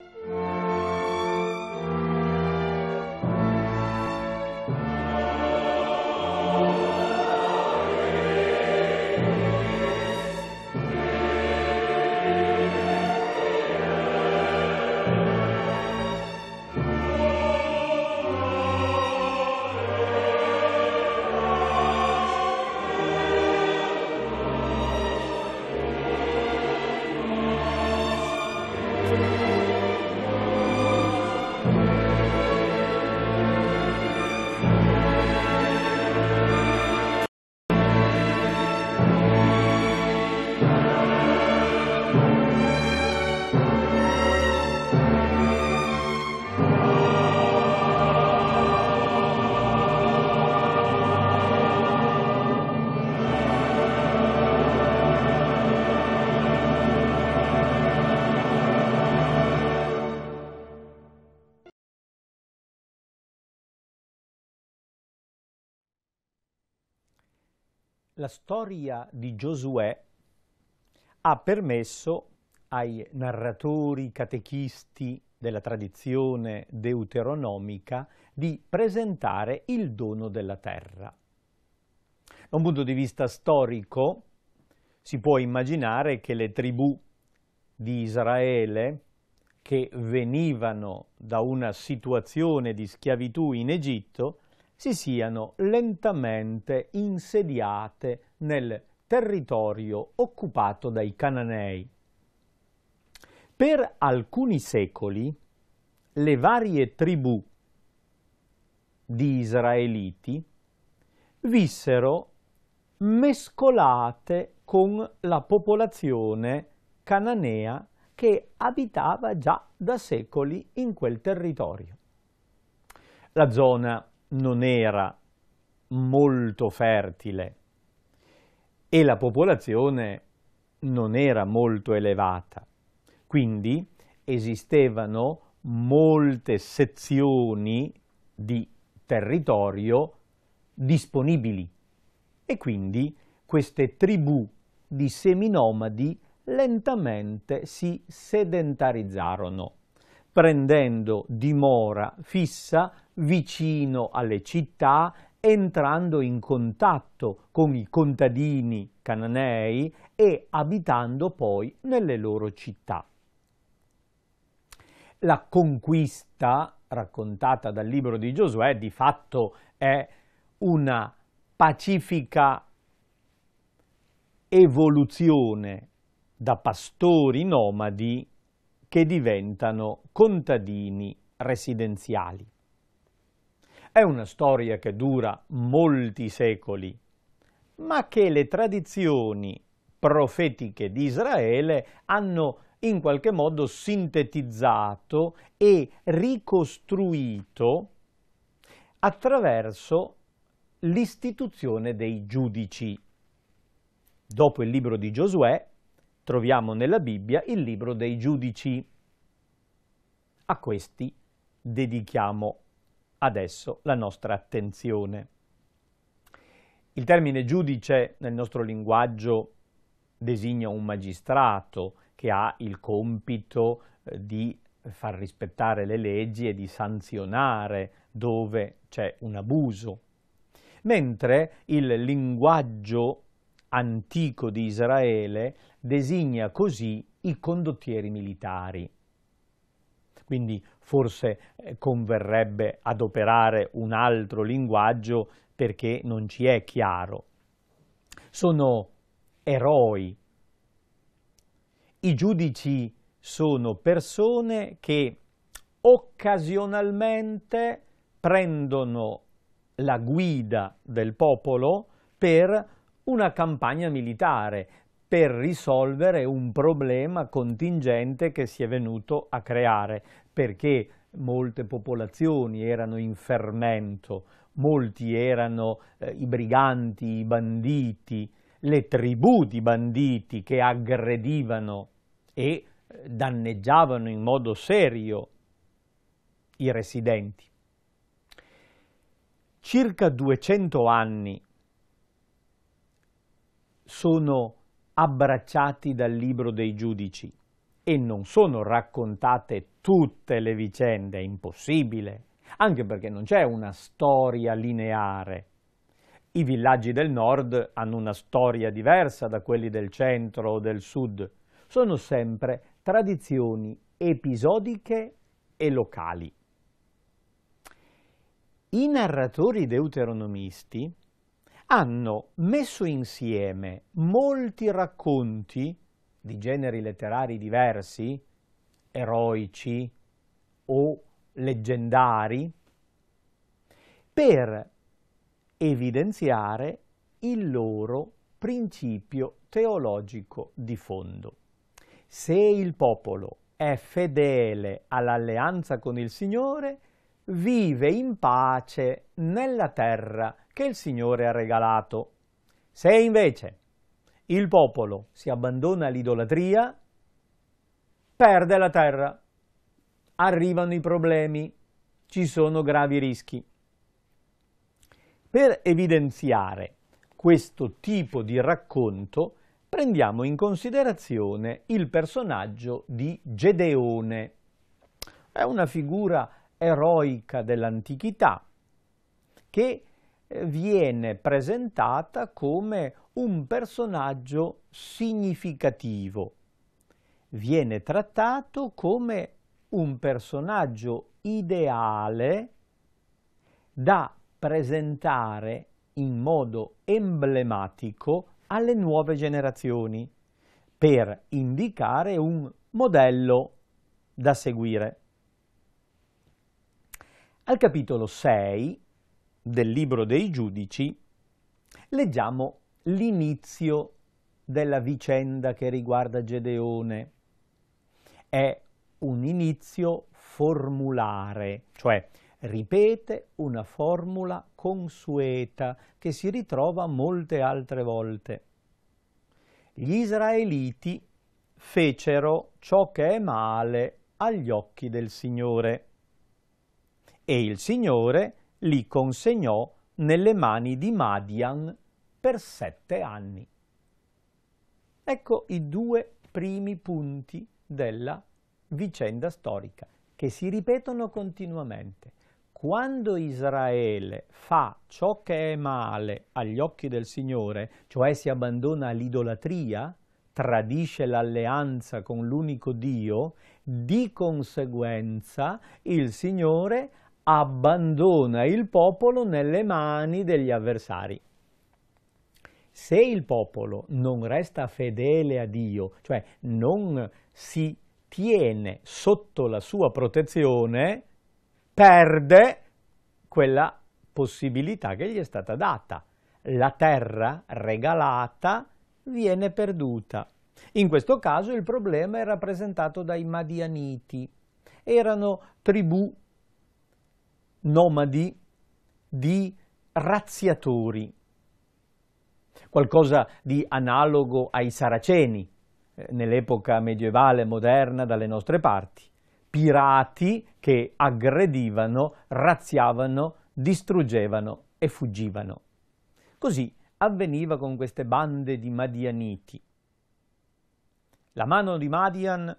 you la storia di Giosuè ha permesso ai narratori catechisti della tradizione deuteronomica di presentare il dono della terra. Da un punto di vista storico si può immaginare che le tribù di Israele che venivano da una situazione di schiavitù in Egitto si siano lentamente insediate nel territorio occupato dai Cananei. Per alcuni secoli le varie tribù di Israeliti vissero mescolate con la popolazione cananea che abitava già da secoli in quel territorio. La zona non era molto fertile e la popolazione non era molto elevata. Quindi esistevano molte sezioni di territorio disponibili e quindi queste tribù di seminomadi lentamente si sedentarizzarono, prendendo dimora fissa vicino alle città, entrando in contatto con i contadini cananei e abitando poi nelle loro città. La conquista raccontata dal libro di Giosuè di fatto è una pacifica evoluzione da pastori nomadi che diventano contadini residenziali. È una storia che dura molti secoli, ma che le tradizioni profetiche di Israele hanno in qualche modo sintetizzato e ricostruito attraverso l'istituzione dei giudici. Dopo il libro di Giosuè troviamo nella Bibbia il libro dei giudici. A questi dedichiamo adesso la nostra attenzione. Il termine giudice nel nostro linguaggio designa un magistrato che ha il compito eh, di far rispettare le leggi e di sanzionare dove c'è un abuso, mentre il linguaggio antico di Israele designa così i condottieri militari quindi forse eh, converrebbe adoperare un altro linguaggio perché non ci è chiaro. Sono eroi. I giudici sono persone che occasionalmente prendono la guida del popolo per una campagna militare, per risolvere un problema contingente che si è venuto a creare perché molte popolazioni erano in fermento, molti erano eh, i briganti, i banditi, le tribù di banditi che aggredivano e eh, danneggiavano in modo serio i residenti. Circa 200 anni sono abbracciati dal libro dei giudici e non sono raccontate tutte le vicende, è impossibile, anche perché non c'è una storia lineare. I villaggi del nord hanno una storia diversa da quelli del centro o del sud, sono sempre tradizioni episodiche e locali. I narratori deuteronomisti hanno messo insieme molti racconti di generi letterari diversi, eroici o leggendari, per evidenziare il loro principio teologico di fondo. Se il popolo è fedele all'alleanza con il Signore, vive in pace nella terra che il Signore ha regalato. Se invece il popolo si abbandona all'idolatria, perde la terra, arrivano i problemi, ci sono gravi rischi. Per evidenziare questo tipo di racconto prendiamo in considerazione il personaggio di Gedeone. È una figura eroica dell'antichità che eh, viene presentata come un personaggio significativo. Viene trattato come un personaggio ideale da presentare in modo emblematico alle nuove generazioni per indicare un modello da seguire. Al capitolo 6 del libro dei giudici leggiamo l'inizio della vicenda che riguarda Gedeone. È un inizio formulare, cioè ripete una formula consueta che si ritrova molte altre volte. Gli israeliti fecero ciò che è male agli occhi del Signore e il Signore li consegnò nelle mani di Madian, per sette anni. Ecco i due primi punti della vicenda storica che si ripetono continuamente. Quando Israele fa ciò che è male agli occhi del Signore, cioè si abbandona all'idolatria, tradisce l'alleanza con l'unico Dio, di conseguenza il Signore abbandona il popolo nelle mani degli avversari. Se il popolo non resta fedele a Dio, cioè non si tiene sotto la sua protezione, perde quella possibilità che gli è stata data. La terra regalata viene perduta. In questo caso il problema è rappresentato dai Madianiti. Erano tribù nomadi di razziatori, qualcosa di analogo ai saraceni eh, nell'epoca medievale moderna dalle nostre parti, pirati che aggredivano, razziavano, distruggevano e fuggivano. Così avveniva con queste bande di Madianiti. La mano di Madian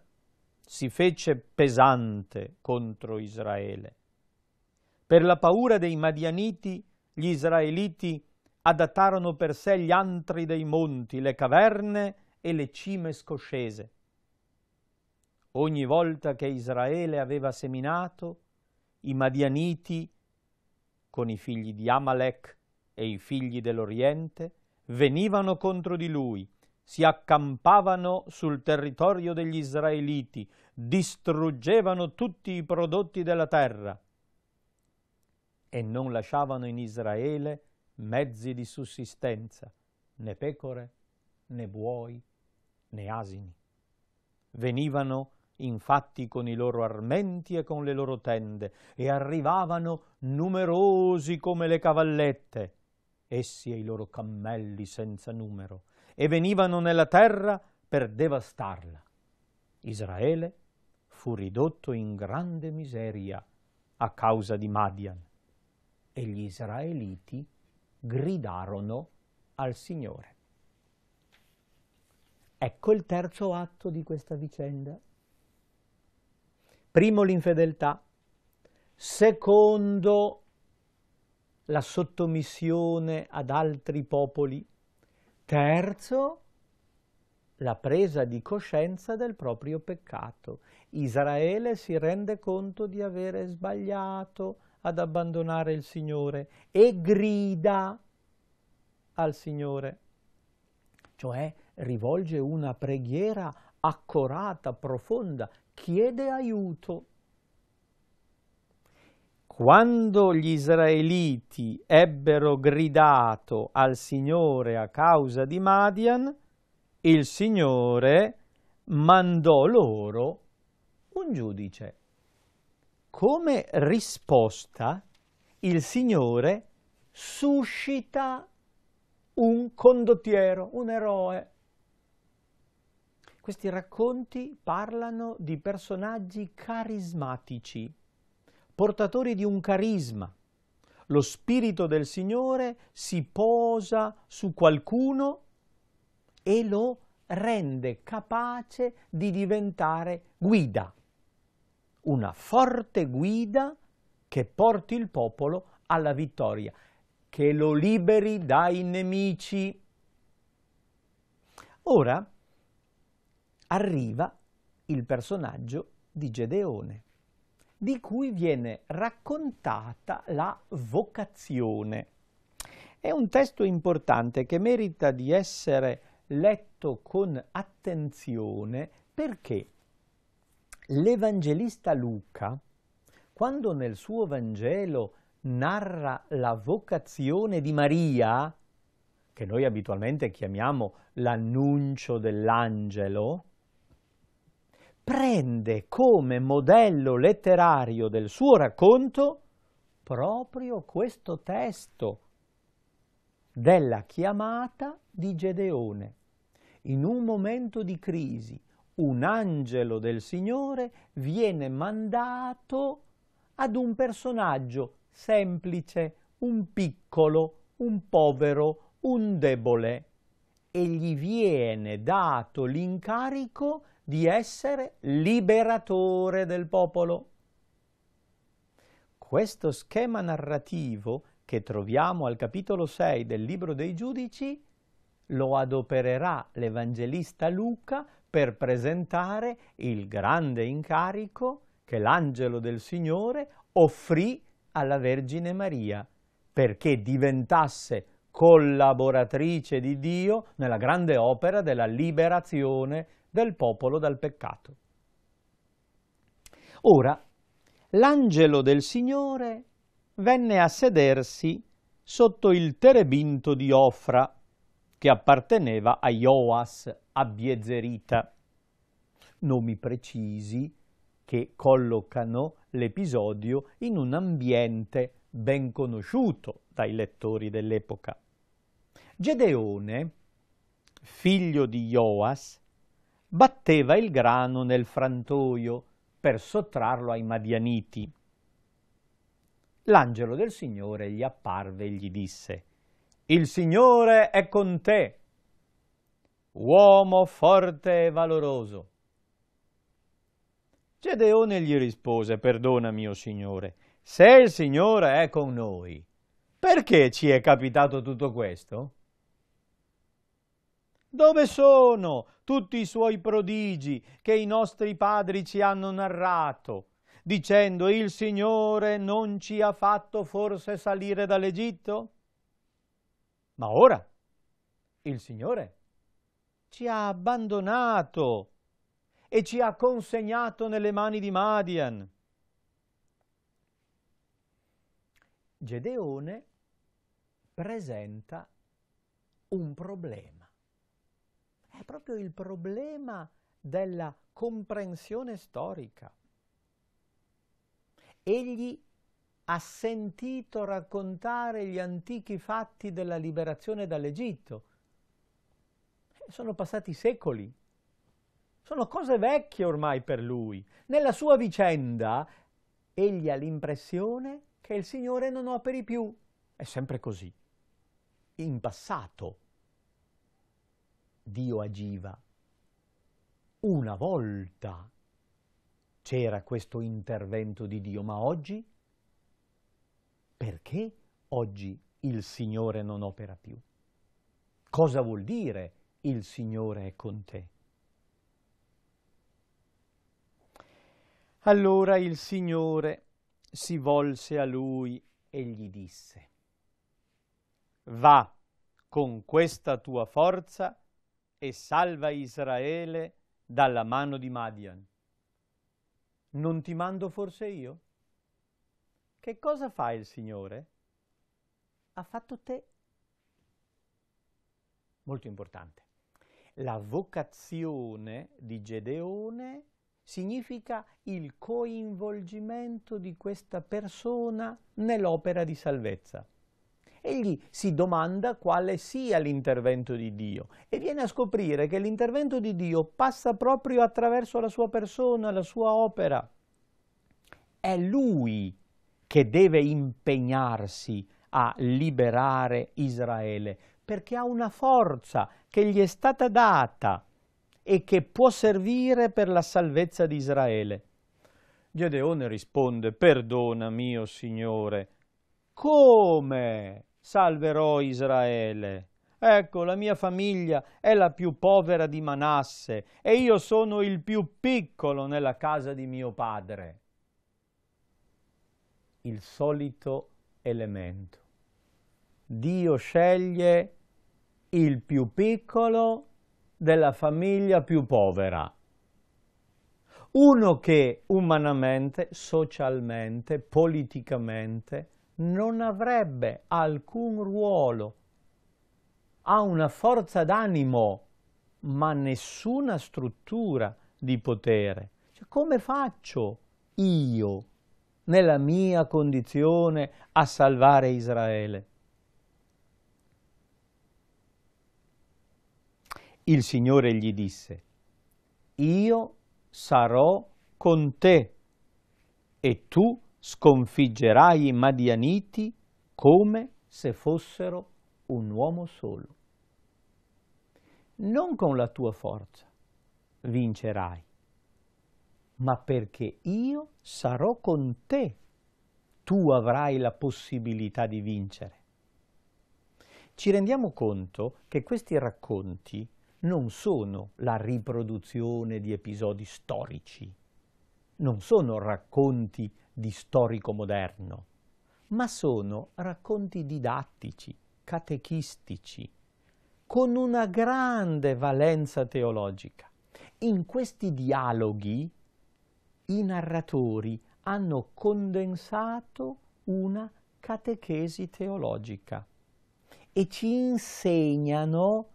si fece pesante contro Israele. Per la paura dei Madianiti, gli israeliti adattarono per sé gli antri dei monti, le caverne e le cime scoscese. Ogni volta che Israele aveva seminato, i Madianiti, con i figli di Amalek e i figli dell'Oriente, venivano contro di lui, si accampavano sul territorio degli israeliti, distruggevano tutti i prodotti della terra e non lasciavano in Israele mezzi di sussistenza, né pecore, né buoi, né asini. Venivano infatti con i loro armenti e con le loro tende, e arrivavano numerosi come le cavallette, essi e i loro cammelli senza numero, e venivano nella terra per devastarla. Israele fu ridotto in grande miseria a causa di Madian, e gli israeliti gridarono al Signore. Ecco il terzo atto di questa vicenda. Primo l'infedeltà, secondo la sottomissione ad altri popoli, terzo la presa di coscienza del proprio peccato. Israele si rende conto di avere sbagliato, ad abbandonare il Signore e grida al Signore, cioè rivolge una preghiera accorata, profonda, chiede aiuto. Quando gli israeliti ebbero gridato al Signore a causa di Madian, il Signore mandò loro un giudice come risposta il Signore suscita un condottiero, un eroe. Questi racconti parlano di personaggi carismatici, portatori di un carisma. Lo spirito del Signore si posa su qualcuno e lo rende capace di diventare guida una forte guida che porti il popolo alla vittoria, che lo liberi dai nemici. Ora arriva il personaggio di Gedeone, di cui viene raccontata la vocazione. È un testo importante che merita di essere letto con attenzione perché L'Evangelista Luca, quando nel suo Vangelo narra la vocazione di Maria, che noi abitualmente chiamiamo l'annuncio dell'angelo, prende come modello letterario del suo racconto proprio questo testo della chiamata di Gedeone in un momento di crisi, un angelo del Signore viene mandato ad un personaggio semplice, un piccolo, un povero, un debole e gli viene dato l'incarico di essere liberatore del popolo. Questo schema narrativo che troviamo al capitolo 6 del libro dei giudici lo adopererà l'Evangelista Luca per presentare il grande incarico che l'angelo del Signore offrì alla Vergine Maria perché diventasse collaboratrice di Dio nella grande opera della liberazione del popolo dal peccato. Ora, l'angelo del Signore venne a sedersi sotto il terebinto di Ofra, che apparteneva a Joas, Abiezerita, nomi precisi che collocano l'episodio in un ambiente ben conosciuto dai lettori dell'epoca. Gedeone, figlio di Joas, batteva il grano nel frantoio per sottrarlo ai Madianiti. L'angelo del Signore gli apparve e gli disse, Il Signore è con te, uomo forte e valoroso. Gedeone gli rispose, perdona mio Signore, se il Signore è con noi, perché ci è capitato tutto questo? Dove sono tutti i suoi prodigi che i nostri padri ci hanno narrato, dicendo il Signore non ci ha fatto forse salire dall'Egitto? Ma ora il Signore ci ha abbandonato e ci ha consegnato nelle mani di Madian. Gedeone presenta un problema. È proprio il problema della comprensione storica. Egli ha sentito raccontare gli antichi fatti della liberazione dall'Egitto, sono passati secoli. Sono cose vecchie ormai per lui. Nella sua vicenda egli ha l'impressione che il Signore non operi più. È sempre così. In passato Dio agiva. Una volta c'era questo intervento di Dio, ma oggi? Perché oggi il Signore non opera più? Cosa vuol dire il Signore è con te. Allora il Signore si volse a lui e gli disse, Va con questa tua forza e salva Israele dalla mano di Madian. Non ti mando forse io? Che cosa fa il Signore? Ha fatto te. Molto importante. La vocazione di Gedeone significa il coinvolgimento di questa persona nell'opera di salvezza. Egli si domanda quale sia l'intervento di Dio e viene a scoprire che l'intervento di Dio passa proprio attraverso la sua persona, la sua opera. È lui che deve impegnarsi a liberare Israele perché ha una forza che gli è stata data e che può servire per la salvezza di Israele. Gedeone risponde, perdona mio Signore, come salverò Israele? Ecco, la mia famiglia è la più povera di Manasse e io sono il più piccolo nella casa di mio padre. Il solito elemento. Dio sceglie il più piccolo della famiglia più povera. Uno che umanamente, socialmente, politicamente non avrebbe alcun ruolo. Ha una forza d'animo, ma nessuna struttura di potere. Cioè, come faccio io, nella mia condizione, a salvare Israele? Il Signore gli disse, io sarò con te e tu sconfiggerai i Madianiti come se fossero un uomo solo. Non con la tua forza vincerai, ma perché io sarò con te, tu avrai la possibilità di vincere. Ci rendiamo conto che questi racconti non sono la riproduzione di episodi storici, non sono racconti di storico moderno, ma sono racconti didattici, catechistici, con una grande valenza teologica. In questi dialoghi i narratori hanno condensato una catechesi teologica e ci insegnano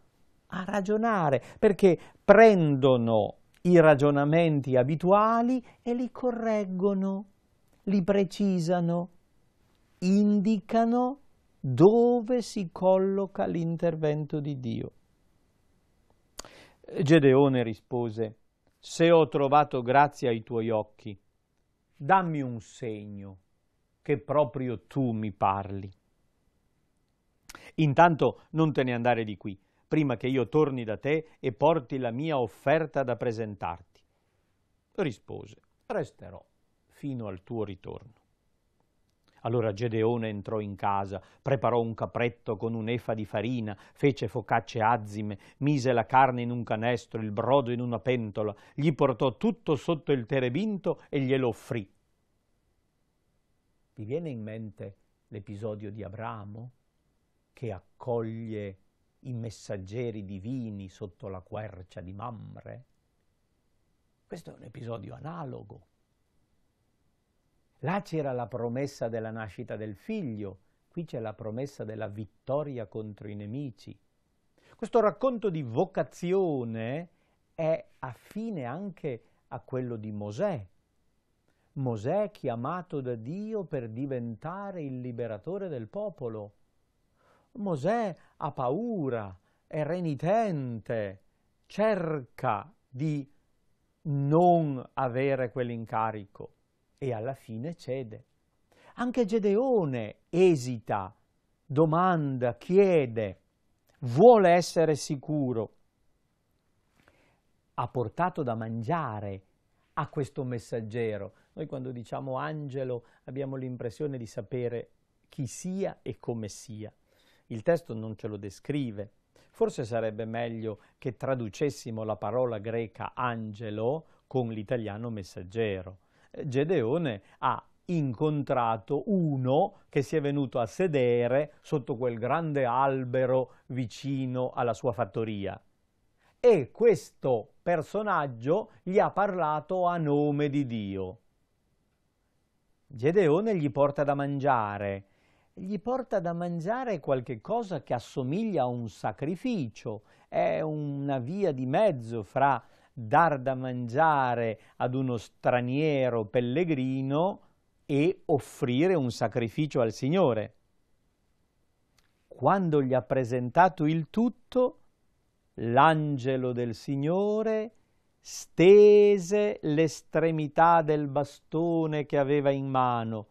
a ragionare, perché prendono i ragionamenti abituali e li correggono, li precisano, indicano dove si colloca l'intervento di Dio. Gedeone rispose, se ho trovato grazia ai tuoi occhi, dammi un segno che proprio tu mi parli. Intanto non te ne andare di qui, prima che io torni da te e porti la mia offerta da presentarti. Rispose, resterò fino al tuo ritorno. Allora Gedeone entrò in casa, preparò un capretto con un'efa di farina, fece focacce azime, mise la carne in un canestro, il brodo in una pentola, gli portò tutto sotto il terebinto e glielo offrì. Vi viene in mente l'episodio di Abramo che accoglie i messaggeri divini sotto la quercia di Mamre. Questo è un episodio analogo. Là c'era la promessa della nascita del figlio, qui c'è la promessa della vittoria contro i nemici. Questo racconto di vocazione è affine anche a quello di Mosè. Mosè chiamato da Dio per diventare il liberatore del popolo Mosè ha paura, è renitente, cerca di non avere quell'incarico e alla fine cede. Anche Gedeone esita, domanda, chiede, vuole essere sicuro. Ha portato da mangiare a questo messaggero. Noi quando diciamo angelo abbiamo l'impressione di sapere chi sia e come sia. Il testo non ce lo descrive. Forse sarebbe meglio che traducessimo la parola greca angelo con l'italiano messaggero. Gedeone ha incontrato uno che si è venuto a sedere sotto quel grande albero vicino alla sua fattoria. E questo personaggio gli ha parlato a nome di Dio. Gedeone gli porta da mangiare, gli porta da mangiare qualche cosa che assomiglia a un sacrificio, è una via di mezzo fra dar da mangiare ad uno straniero pellegrino e offrire un sacrificio al Signore. Quando gli ha presentato il tutto, l'angelo del Signore stese l'estremità del bastone che aveva in mano,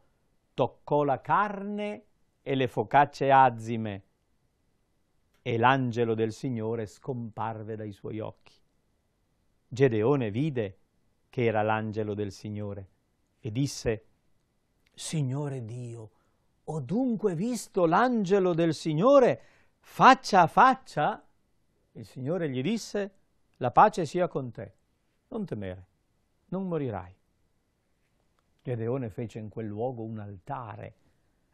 toccò la carne e e le focacce azime e l'angelo del Signore scomparve dai suoi occhi. Gedeone vide che era l'angelo del Signore e disse, Signore Dio, ho dunque visto l'angelo del Signore faccia a faccia? Il Signore gli disse, la pace sia con te, non temere, non morirai. Gedeone fece in quel luogo un altare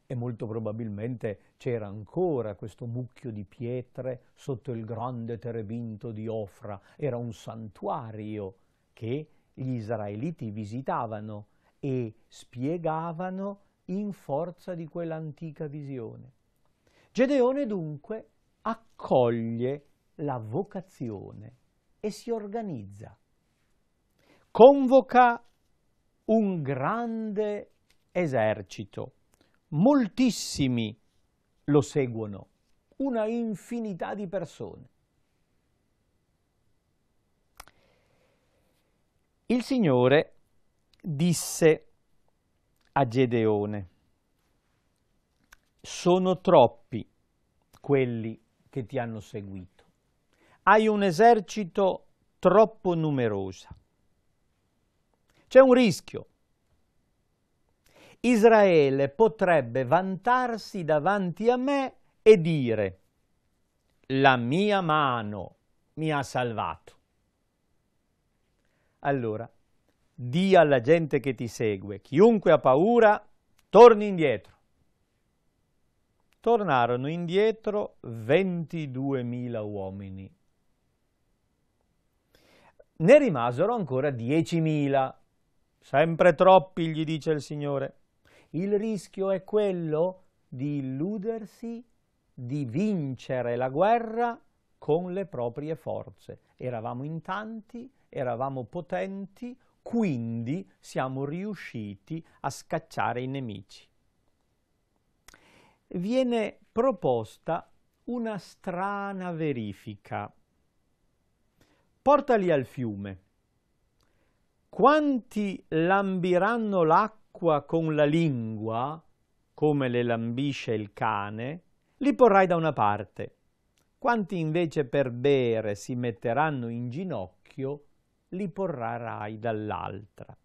e molto probabilmente c'era ancora questo mucchio di pietre sotto il grande terebinto di Ofra, era un santuario che gli israeliti visitavano e spiegavano in forza di quell'antica visione. Gedeone dunque accoglie la vocazione e si organizza. Convoca un grande esercito moltissimi lo seguono, una infinità di persone. Il Signore disse a Gedeone, sono troppi quelli che ti hanno seguito, hai un esercito troppo numeroso. C'è un rischio Israele potrebbe vantarsi davanti a me e dire la mia mano mi ha salvato. Allora, di alla gente che ti segue, chiunque ha paura, torni indietro. Tornarono indietro 22.000 uomini. Ne rimasero ancora 10.000. Sempre troppi, gli dice il Signore. Il rischio è quello di illudersi di vincere la guerra con le proprie forze. Eravamo in tanti, eravamo potenti, quindi siamo riusciti a scacciare i nemici. Viene proposta una strana verifica. Portali al fiume. Quanti lambiranno l'acqua acqua con la lingua, come le lambisce il cane, li porrai da una parte. Quanti invece per bere si metteranno in ginocchio, li porrai dall'altra.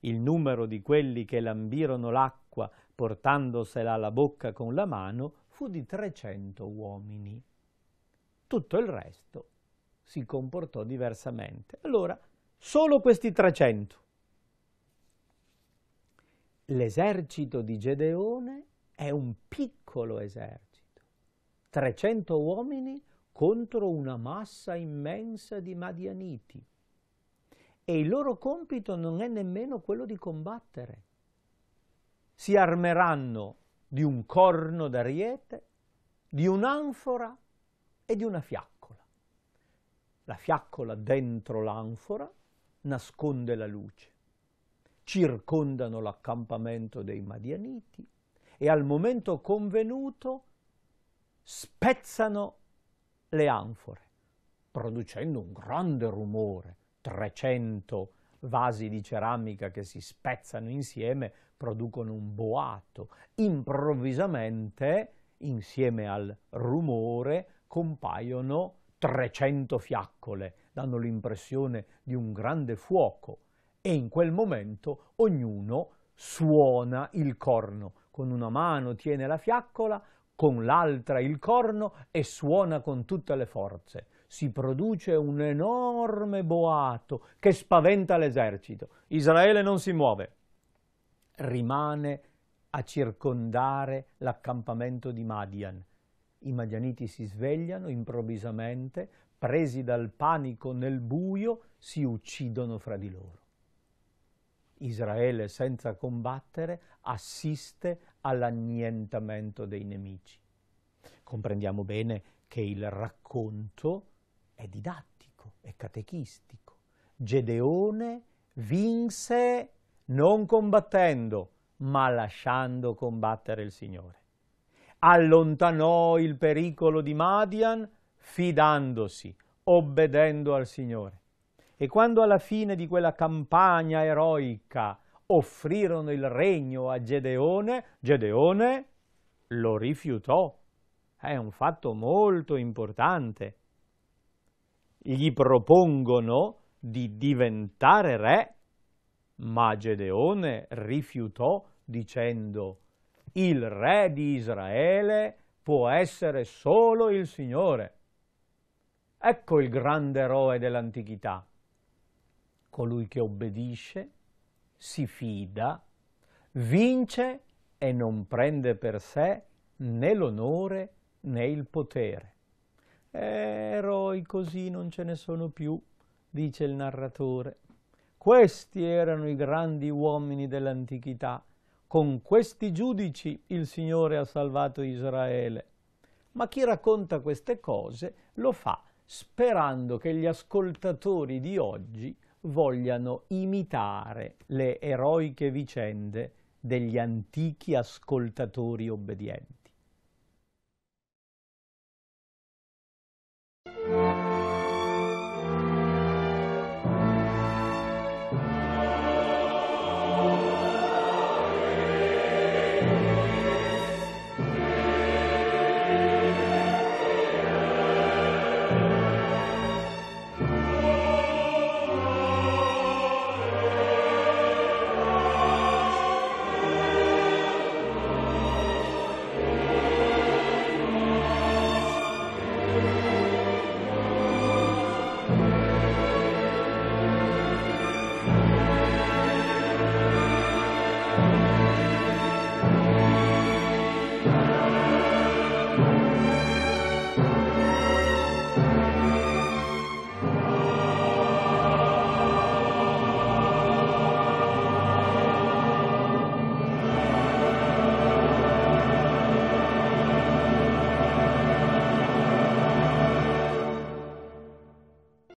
Il numero di quelli che lambirono l'acqua portandosela alla bocca con la mano fu di 300 uomini. Tutto il resto si comportò diversamente. Allora, solo questi 300 L'esercito di Gedeone è un piccolo esercito, 300 uomini contro una massa immensa di Madianiti. E il loro compito non è nemmeno quello di combattere. Si armeranno di un corno d'ariete, di un'anfora e di una fiaccola. La fiaccola dentro l'anfora nasconde la luce circondano l'accampamento dei Madianiti e al momento convenuto spezzano le anfore, producendo un grande rumore, 300 vasi di ceramica che si spezzano insieme producono un boato. Improvvisamente, insieme al rumore, compaiono 300 fiaccole, danno l'impressione di un grande fuoco e in quel momento ognuno suona il corno. Con una mano tiene la fiaccola, con l'altra il corno e suona con tutte le forze. Si produce un enorme boato che spaventa l'esercito. Israele non si muove, rimane a circondare l'accampamento di Madian. I madianiti si svegliano improvvisamente, presi dal panico nel buio, si uccidono fra di loro. Israele senza combattere assiste all'annientamento dei nemici. Comprendiamo bene che il racconto è didattico, è catechistico. Gedeone vinse non combattendo, ma lasciando combattere il Signore. Allontanò il pericolo di Madian fidandosi, obbedendo al Signore. E quando alla fine di quella campagna eroica offrirono il regno a Gedeone, Gedeone lo rifiutò. È un fatto molto importante. Gli propongono di diventare re, ma Gedeone rifiutò dicendo il re di Israele può essere solo il Signore. Ecco il grande eroe dell'antichità colui che obbedisce, si fida, vince e non prende per sé né l'onore né il potere. Eroi così non ce ne sono più, dice il narratore. Questi erano i grandi uomini dell'antichità. Con questi giudici il Signore ha salvato Israele. Ma chi racconta queste cose lo fa sperando che gli ascoltatori di oggi vogliano imitare le eroiche vicende degli antichi ascoltatori obbedienti.